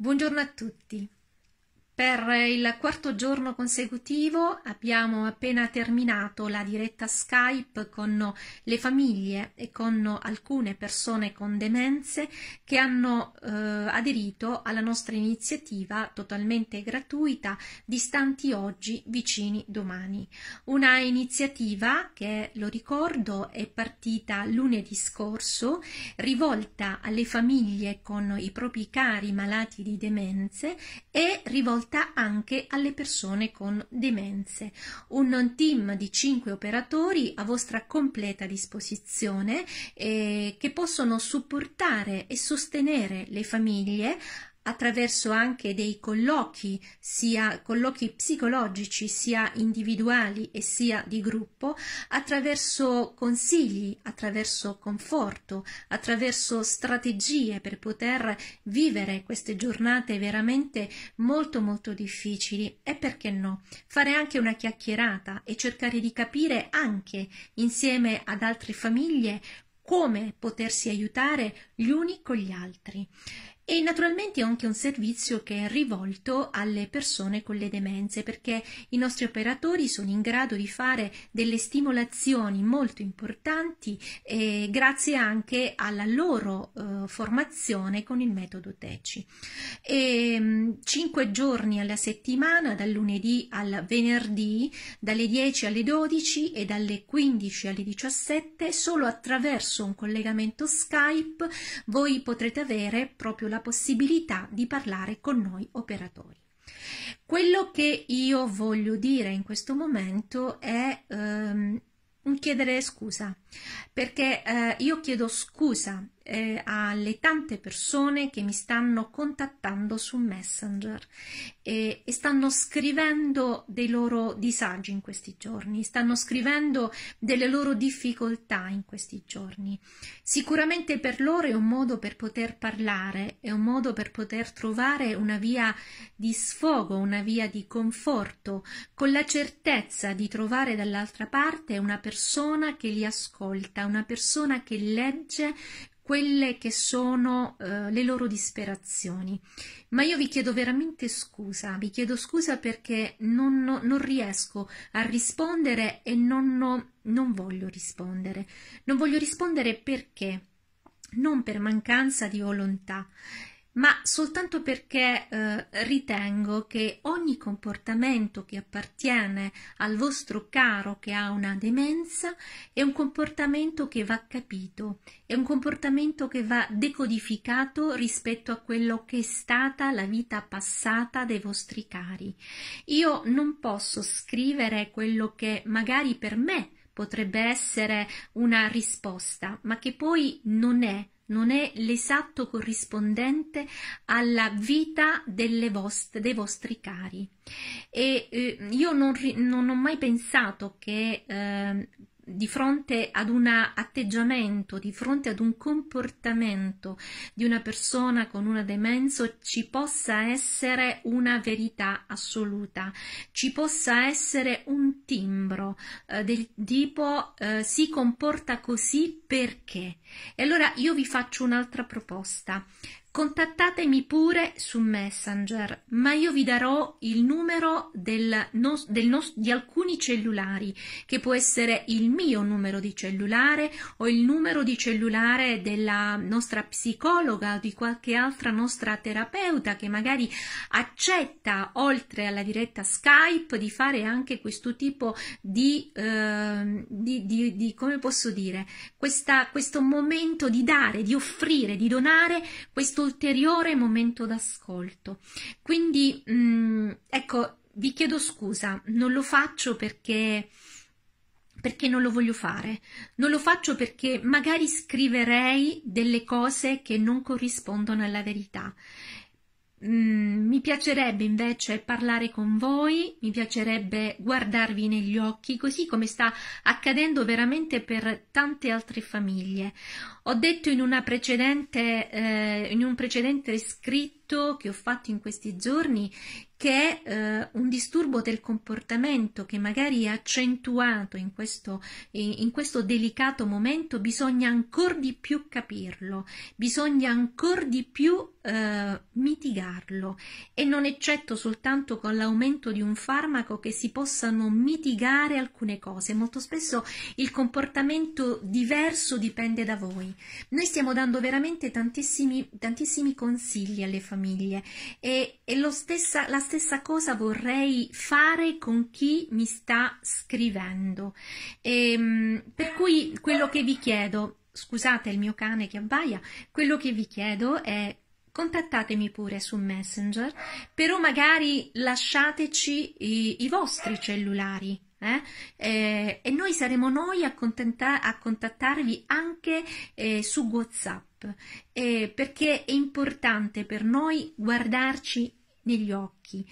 Buongiorno a tutti. Per il quarto giorno consecutivo abbiamo appena terminato la diretta Skype con le famiglie e con alcune persone con demenze che hanno eh, aderito alla nostra iniziativa totalmente gratuita Distanti oggi, vicini domani. Una iniziativa che, lo ricordo, è partita lunedì scorso, rivolta alle famiglie con i propri cari malati di demenze e rivolta rivolta anche alle persone con demenze. Un team di 5 operatori a vostra completa disposizione eh, che possono supportare e sostenere le famiglie attraverso anche dei colloqui, sia colloqui psicologici, sia individuali e sia di gruppo, attraverso consigli, attraverso conforto, attraverso strategie per poter vivere queste giornate veramente molto molto difficili e perché no, fare anche una chiacchierata e cercare di capire anche insieme ad altre famiglie come potersi aiutare, gli uni con gli altri. E naturalmente è anche un servizio che è rivolto alle persone con le demenze, perché i nostri operatori sono in grado di fare delle stimolazioni molto importanti eh, grazie anche alla loro eh, formazione con il metodo TECI. Ehm, e, 5 giorni alla settimana, dal lunedì al venerdì, dalle 10 alle 12 e dalle 15 alle 17, solo attraverso un collegamento Skype voi potrete avere proprio la possibilità di parlare con noi operatori. Quello che io voglio dire in questo momento è ehm, chiedere scusa, perché eh, io chiedo scusa eh, alle tante persone che mi stanno contattando su Messenger e, e stanno scrivendo dei loro disagi in questi giorni, stanno scrivendo delle loro difficoltà in questi giorni. Sicuramente per loro è un modo per poter parlare, è un modo per poter trovare una via di sfogo, una via di conforto, con la certezza di trovare dall'altra parte una persona che li ascolta, una persona che legge quelle che sono eh, le loro disperazioni. Ma io vi chiedo veramente scusa, vi chiedo scusa perché non, non riesco a rispondere e non, non voglio rispondere. Non voglio rispondere perché? Non per mancanza di volontà, ma soltanto perché eh, ritengo che ogni comportamento che appartiene al vostro caro che ha una demenza è un comportamento che va capito, è un comportamento che va decodificato rispetto a quello che è stata la vita passata dei vostri cari. Io non posso scrivere quello che magari per me potrebbe essere una risposta, ma che poi non è non è l'esatto corrispondente alla vita vostre, dei vostri cari. E eh, io non, non, ho mai pensato che eh, di fronte ad un atteggiamento, di fronte ad un comportamento di una persona con una demenza ci possa essere una verità assoluta, ci possa essere un timbro eh, del tipo eh, si comporta così perché. E allora io vi faccio un'altra proposta. Contattatemi pure su Messenger, ma io vi darò il numero del no, del no, di alcuni cellulari, che può essere il mio numero di cellulare o il numero di cellulare della nostra psicologa o di qualche altra nostra terapeuta che magari accetta, oltre alla diretta Skype, di fare anche questo tipo di, eh, di, di, di come posso dire, questa, questo momento di dare, di offrire, di donare questo ulteriore momento d'ascolto. Quindi, mh, mm, ecco, vi chiedo scusa, non lo faccio perché perché non lo voglio fare. Non lo faccio perché magari scriverei delle cose che non corrispondono alla verità. Mm, mi piacerebbe invece parlare con voi, mi piacerebbe guardarvi negli occhi, così come sta accadendo veramente per tante altre famiglie. Ho detto in, eh, in, un precedente scritto che ho fatto in questi giorni che eh, un disturbo del comportamento che magari è accentuato in questo, in questo delicato momento bisogna ancora di più capirlo, bisogna ancora di più eh, mitigarlo e non eccetto soltanto con l'aumento di un farmaco che si possano mitigare alcune cose. Molto spesso il comportamento diverso dipende da voi. Noi stiamo dando veramente tantissimi, tantissimi consigli alle famiglie e, e stessa, la stessa cosa vorrei fare con chi mi sta scrivendo. E, ehm, per cui quello che vi chiedo, scusate il mio cane che abbaia, quello che vi chiedo è contattatemi pure su Messenger, però magari lasciateci i, i vostri cellulari eh? Eh, e noi saremo noi a, a contattarvi anche eh, su WhatsApp eh, perché è importante per noi guardarci negli occhi.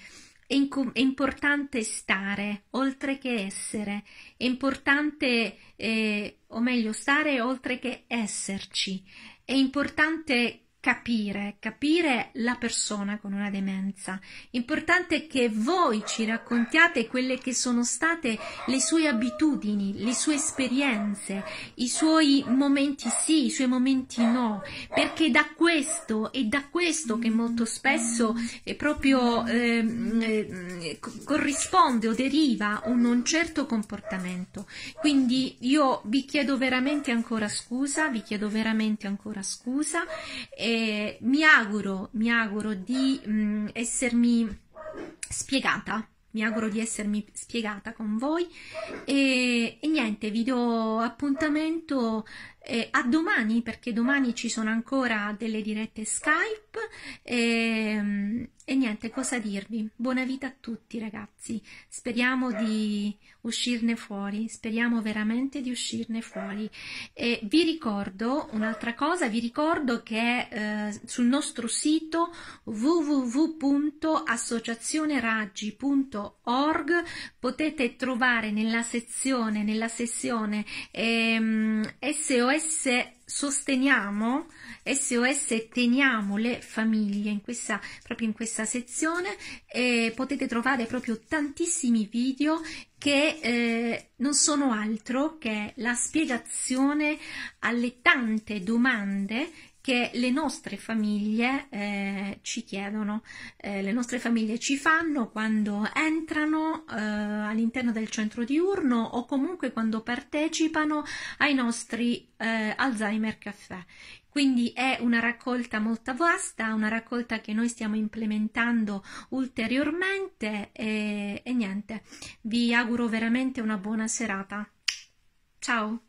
È, è importante stare oltre che essere, è importante, eh, o meglio, stare oltre che esserci, è importante capire, capire la persona con una demenza. Importante che voi ci raccontiate quelle che sono state le sue abitudini, le sue esperienze, i suoi momenti sì, i suoi momenti no, perché da questo è da questo che molto spesso proprio ehm, eh, corrisponde o deriva un non certo comportamento. Quindi io vi chiedo veramente ancora scusa, vi chiedo veramente ancora scusa. E mi auguro, mi auguro di mh, mm, essermi spiegata mi auguro di essermi spiegata con voi e, e niente, vi do appuntamento eh, a domani perché domani ci sono ancora delle dirette Skype e, ehm, e niente, cosa dirvi? Buona vita a tutti ragazzi, speriamo di uscirne fuori, speriamo veramente di uscirne fuori. E vi ricordo un'altra cosa, vi ricordo che eh, sul nostro sito www.associazioneraggi.org potete trovare nella sezione, nella sessione ehm, SOS SOS sosteniamo, SOS teniamo le famiglie in questa, proprio in questa sezione e potete trovare proprio tantissimi video che eh, non sono altro che la spiegazione alle tante domande che le nostre famiglie eh, ci chiedono, eh, le nostre famiglie ci fanno quando entrano eh, all'interno del centro diurno o comunque quando partecipano ai nostri eh, Alzheimer Caffè. Quindi è una raccolta molto vasta, una raccolta che noi stiamo implementando ulteriormente e, e niente, vi auguro veramente una buona serata. Ciao!